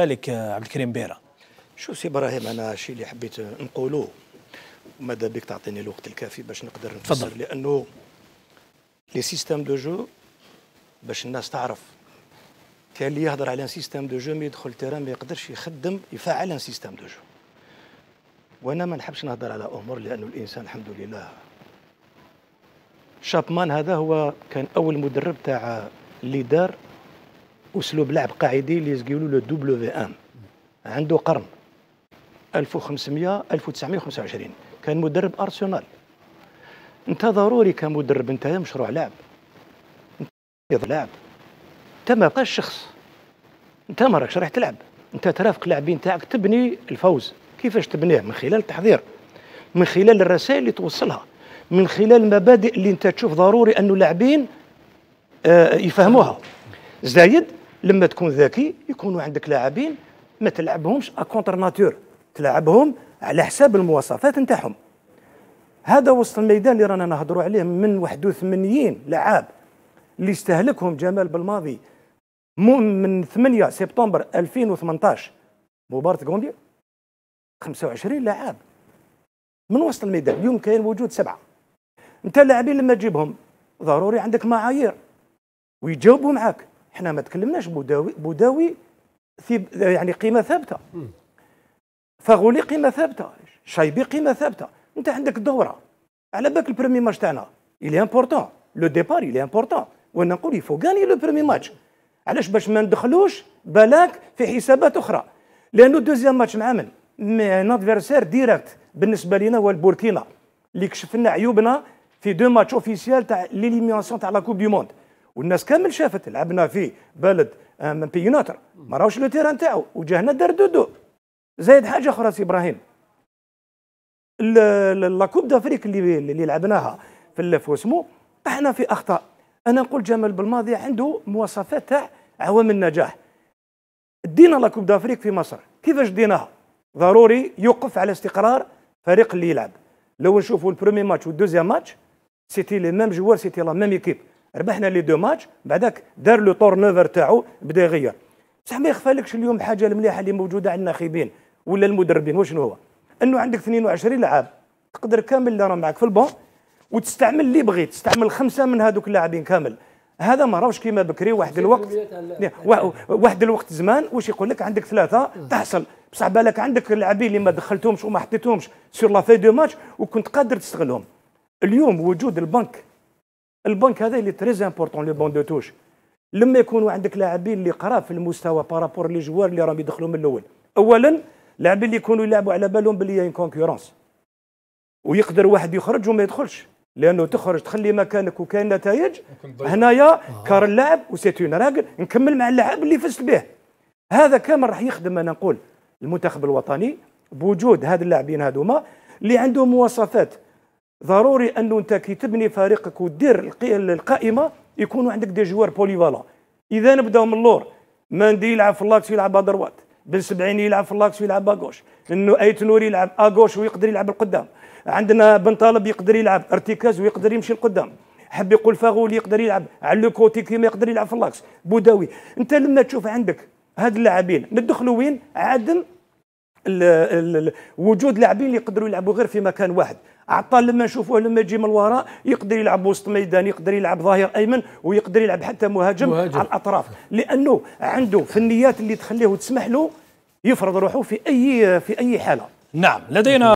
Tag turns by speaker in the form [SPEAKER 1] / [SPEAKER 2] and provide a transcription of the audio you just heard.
[SPEAKER 1] ذلك عبد الكريم بيرا شو سي ابراهيم انا الشيء اللي حبيت نقوله ماذا بك تعطيني الوقت الكافي باش نقدر نفسر لانه لي سيستيم دو جو باش الناس تعرف كان اللي يهضر على سيستيم دو جو ما يدخل تيران ما يقدرش يخدم يفعل سيستيم دو جو وانا ما نحبش نهضر على امور لانه الانسان الحمد لله شابمان هذا هو كان اول مدرب تاع اللي دار اسلوب لعب قاعدي اللي لو له دبليو ان عنده قرن 1500 1925 كان مدرب ارسنال انت ضروري كمدرب انت مشروع لعب انت لعب انت ما بقاش شخص انت ما راكش رايح تلعب انت ترافق اللاعبين تاعك تبني الفوز كيفاش تبنيه من خلال التحضير من خلال الرسائل اللي توصلها من خلال المبادئ اللي انت تشوف ضروري انه اللاعبين آه، يفهموها زايد لما تكون ذكي يكونوا عندك لاعبين ما تلعبهمش اكونتر ناتور تلعبهم على حساب المواصفات نتاعهم هذا وسط الميدان اللي رانا نهضروا عليه من 81 لعاب اللي استهلكهم جمال بالماضي من 8 سبتمبر 2018 مباراة غونديا 25 لاعب من وسط الميدان اليوم كاين وجود سبعه انت اللاعبين لما تجيبهم ضروري عندك معايير ويجاوبوا معاك حنا ما تكلمناش بوداوي بوداوي يعني قيمه ثابته فغولي قيمه ثابته شايبي قيمه ثابته انت عندك دوره على بالك البريمي ماتش تاعنا الي امبورطون لو ديبار الي امبورطون وانا نقول يفو غاني لو بريمي ماتش علاش باش ما ندخلوش بلاك في حسابات اخرى لانه دوزيام ماتش مع من ان ادفيرسير ديريكت بالنسبه لنا هو البوركينا اللي كشفنا عيوبنا في دو ماتش اوفيسيال تاع ليليميناسيون تاع لا كوب دي موند والناس كامل شافت لعبنا في بلد من بيوناتر ما راوش لو تيران تاعو وجهنا دار دودو زايد حاجه اخرى سي ابراهيم لا كوب دافريك اللي اللي لعبناها في وسمو احنا في اخطاء انا نقول جمال بالماضي عنده مواصفات تاع عوامل النجاح دينا لا كوب دافريك في مصر كيفاش ديناها ضروري يوقف على استقرار فريق اللي يلعب لو نشوفوا البرومي ماتش والدوزيام ماتش سيتي لي ميم جوار سيتي لا ميم ايكيب ربحنا لي دو ماتش بعدك دار لو تور نوفر تاعو بدا يغير بصح ما يخفالكش اليوم حاجه المليحه اللي موجوده عند الناخبين ولا المدربين وشنو هو انه عندك 22 لاعب تقدر كامل اللي راه معك في البون وتستعمل اللي بغيت تستعمل خمسه من هذوك اللاعبين كامل هذا ما راهوش كيما بكري واحد الوقت نعم، واحد الوقت زمان واش يقول لك عندك ثلاثه تحصل بصح بالك عندك اللاعبين اللي ما دخلتهمش وما حطيتهمش سور لا في دو ماتش وكنت قادر تستغلهم اليوم وجود البنك البنك هذا اللي تريز امبورطون لو بون دو توش لما يكونوا عندك لاعبين اللي قرا في المستوى بارابور لي جوار اللي راهم يدخلوا من الاول اولا لاعبين اللي يكونوا يلعبوا على بالهم بلي ان كونكورونس ويقدر واحد يخرج وما يدخلش لانه تخرج تخلي مكانك وكاين نتائج هنايا آه. كار اللاعب وسيت راجل نكمل مع اللاعب اللي فزت به هذا كامل راح يخدم انا نقول المنتخب الوطني بوجود هاد اللاعبين هذوما اللي عندهم مواصفات ضروري انه انت كي تبني فريقك ودير القائمه يكونوا عندك دي جوار بوليفالا اذا نبداو من اللور ماندي يلعب في اللاكس ويلعب ادروات بن سبعين يلعب في اللاكس ويلعب اغوش انه ايت نور يلعب اغوش ويقدر يلعب القدام عندنا بن طالب يقدر يلعب ارتكاز ويقدر يمشي القدام حب يقول فاغول يقدر يلعب على لو كوتي كيما يقدر يلعب في اللاكس بوداوي انت لما تشوف عندك هاد اللاعبين ندخلوا وين عادم وجود لاعبين اللي يقدروا يلعبوا غير في مكان واحد عطى لما نشوفوه لما يجي من الوراء يقدر يلعب وسط ميدان يقدر يلعب ظهير ايمن ويقدر يلعب حتى مهاجم, مهاجم. على الاطراف لانه عنده فنيات اللي تخليه وتسمح له يفرض روحه في اي في اي حاله نعم لدينا